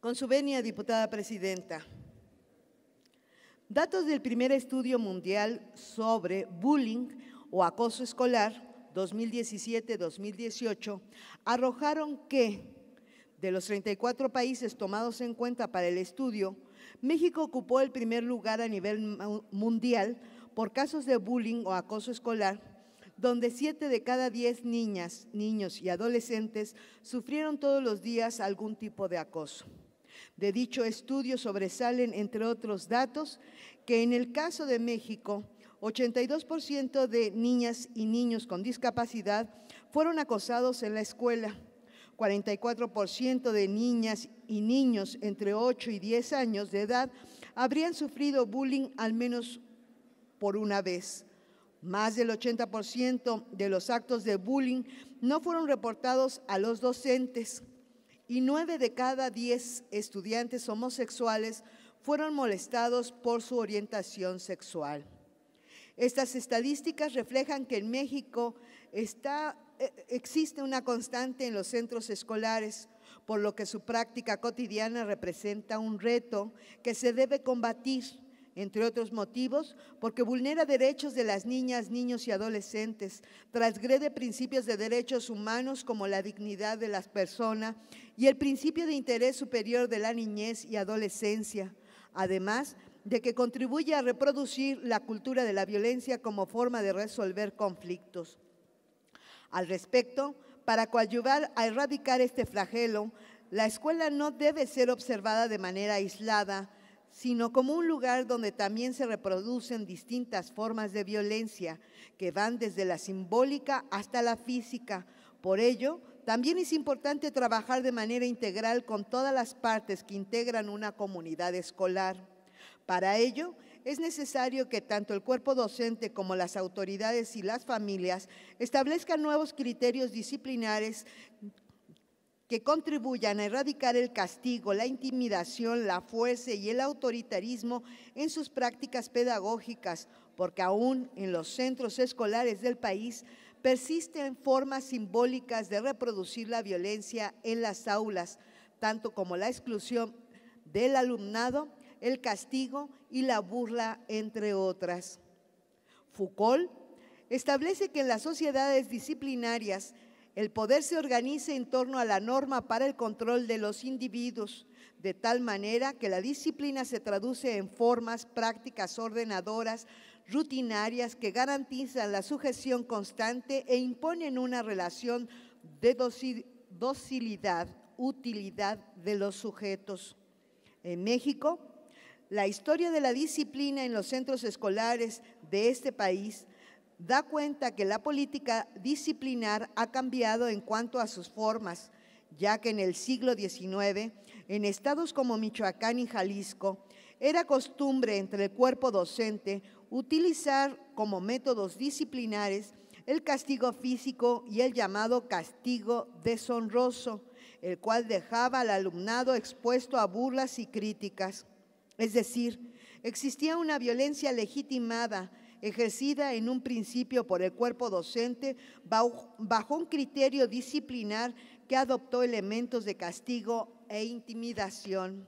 Con su venia, diputada presidenta. Datos del primer estudio mundial sobre bullying o acoso escolar 2017-2018 arrojaron que de los 34 países tomados en cuenta para el estudio, México ocupó el primer lugar a nivel mundial por casos de bullying o acoso escolar donde siete de cada diez niñas, niños y adolescentes sufrieron todos los días algún tipo de acoso. De dicho estudio sobresalen, entre otros datos, que en el caso de México, 82% de niñas y niños con discapacidad fueron acosados en la escuela, 44% de niñas y niños entre 8 y 10 años de edad habrían sufrido bullying al menos por una vez. Más del 80% de los actos de bullying no fueron reportados a los docentes y 9 de cada 10 estudiantes homosexuales fueron molestados por su orientación sexual. Estas estadísticas reflejan que en México eh, existe una constante en los centros escolares, por lo que su práctica cotidiana representa un reto que se debe combatir entre otros motivos, porque vulnera derechos de las niñas, niños y adolescentes, transgrede principios de derechos humanos como la dignidad de las personas y el principio de interés superior de la niñez y adolescencia, además de que contribuye a reproducir la cultura de la violencia como forma de resolver conflictos. Al respecto, para coadyuvar a erradicar este flagelo, la escuela no debe ser observada de manera aislada, sino como un lugar donde también se reproducen distintas formas de violencia que van desde la simbólica hasta la física. Por ello, también es importante trabajar de manera integral con todas las partes que integran una comunidad escolar. Para ello, es necesario que tanto el cuerpo docente como las autoridades y las familias establezcan nuevos criterios disciplinares que contribuyan a erradicar el castigo, la intimidación, la fuerza y el autoritarismo en sus prácticas pedagógicas, porque aún en los centros escolares del país persisten formas simbólicas de reproducir la violencia en las aulas, tanto como la exclusión del alumnado, el castigo y la burla, entre otras. Foucault establece que en las sociedades disciplinarias el poder se organiza en torno a la norma para el control de los individuos, de tal manera que la disciplina se traduce en formas, prácticas ordenadoras, rutinarias que garantizan la sujeción constante e imponen una relación de docilidad, utilidad de los sujetos. En México, la historia de la disciplina en los centros escolares de este país da cuenta que la política disciplinar ha cambiado en cuanto a sus formas, ya que en el siglo XIX, en estados como Michoacán y Jalisco, era costumbre entre el cuerpo docente utilizar como métodos disciplinares el castigo físico y el llamado castigo deshonroso, el cual dejaba al alumnado expuesto a burlas y críticas. Es decir, existía una violencia legitimada ejercida en un principio por el cuerpo docente bajo un criterio disciplinar que adoptó elementos de castigo e intimidación.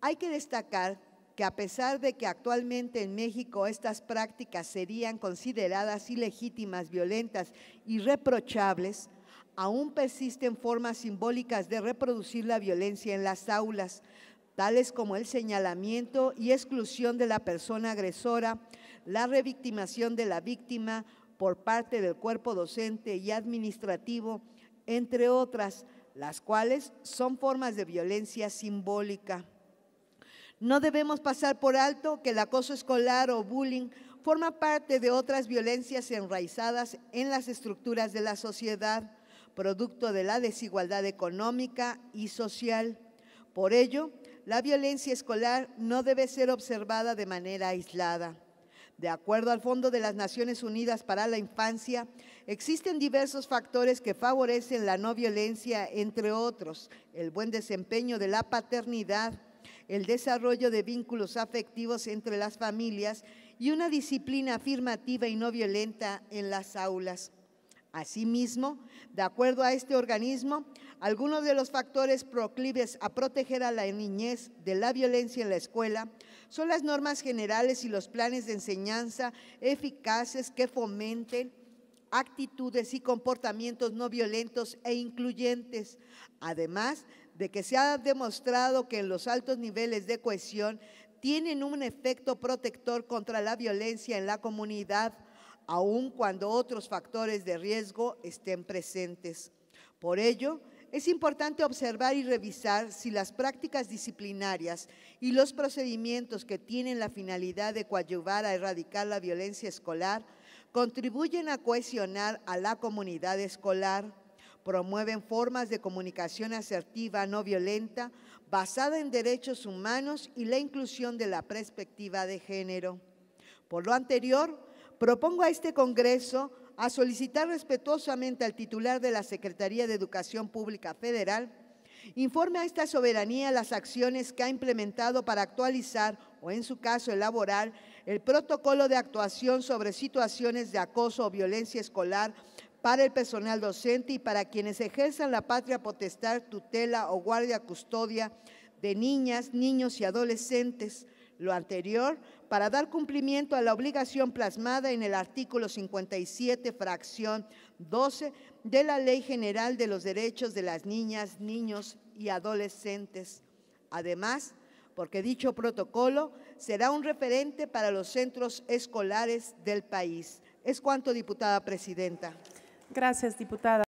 Hay que destacar que a pesar de que actualmente en México estas prácticas serían consideradas ilegítimas, violentas y reprochables, aún persisten formas simbólicas de reproducir la violencia en las aulas, tales como el señalamiento y exclusión de la persona agresora, la revictimación de la víctima por parte del cuerpo docente y administrativo, entre otras, las cuales son formas de violencia simbólica. No debemos pasar por alto que el acoso escolar o bullying forma parte de otras violencias enraizadas en las estructuras de la sociedad, producto de la desigualdad económica y social. Por ello, la violencia escolar no debe ser observada de manera aislada. De acuerdo al Fondo de las Naciones Unidas para la Infancia, existen diversos factores que favorecen la no violencia, entre otros, el buen desempeño de la paternidad, el desarrollo de vínculos afectivos entre las familias y una disciplina afirmativa y no violenta en las aulas. Asimismo, de acuerdo a este organismo, algunos de los factores proclives a proteger a la niñez de la violencia en la escuela son las normas generales y los planes de enseñanza eficaces que fomenten actitudes y comportamientos no violentos e incluyentes, además de que se ha demostrado que en los altos niveles de cohesión tienen un efecto protector contra la violencia en la comunidad, aun cuando otros factores de riesgo estén presentes. Por ello, es importante observar y revisar si las prácticas disciplinarias y los procedimientos que tienen la finalidad de coadyuvar a erradicar la violencia escolar contribuyen a cohesionar a la comunidad escolar, promueven formas de comunicación asertiva no violenta basada en derechos humanos y la inclusión de la perspectiva de género. Por lo anterior, propongo a este Congreso a solicitar respetuosamente al titular de la Secretaría de Educación Pública Federal informe a esta soberanía las acciones que ha implementado para actualizar o en su caso elaborar el protocolo de actuación sobre situaciones de acoso o violencia escolar para el personal docente y para quienes ejerzan la patria potestad, tutela o guardia custodia de niñas, niños y adolescentes. Lo anterior para dar cumplimiento a la obligación plasmada en el artículo 57, fracción 12 de la Ley General de los Derechos de las Niñas, Niños y Adolescentes. Además, porque dicho protocolo será un referente para los centros escolares del país. Es cuanto, diputada presidenta. Gracias, diputada.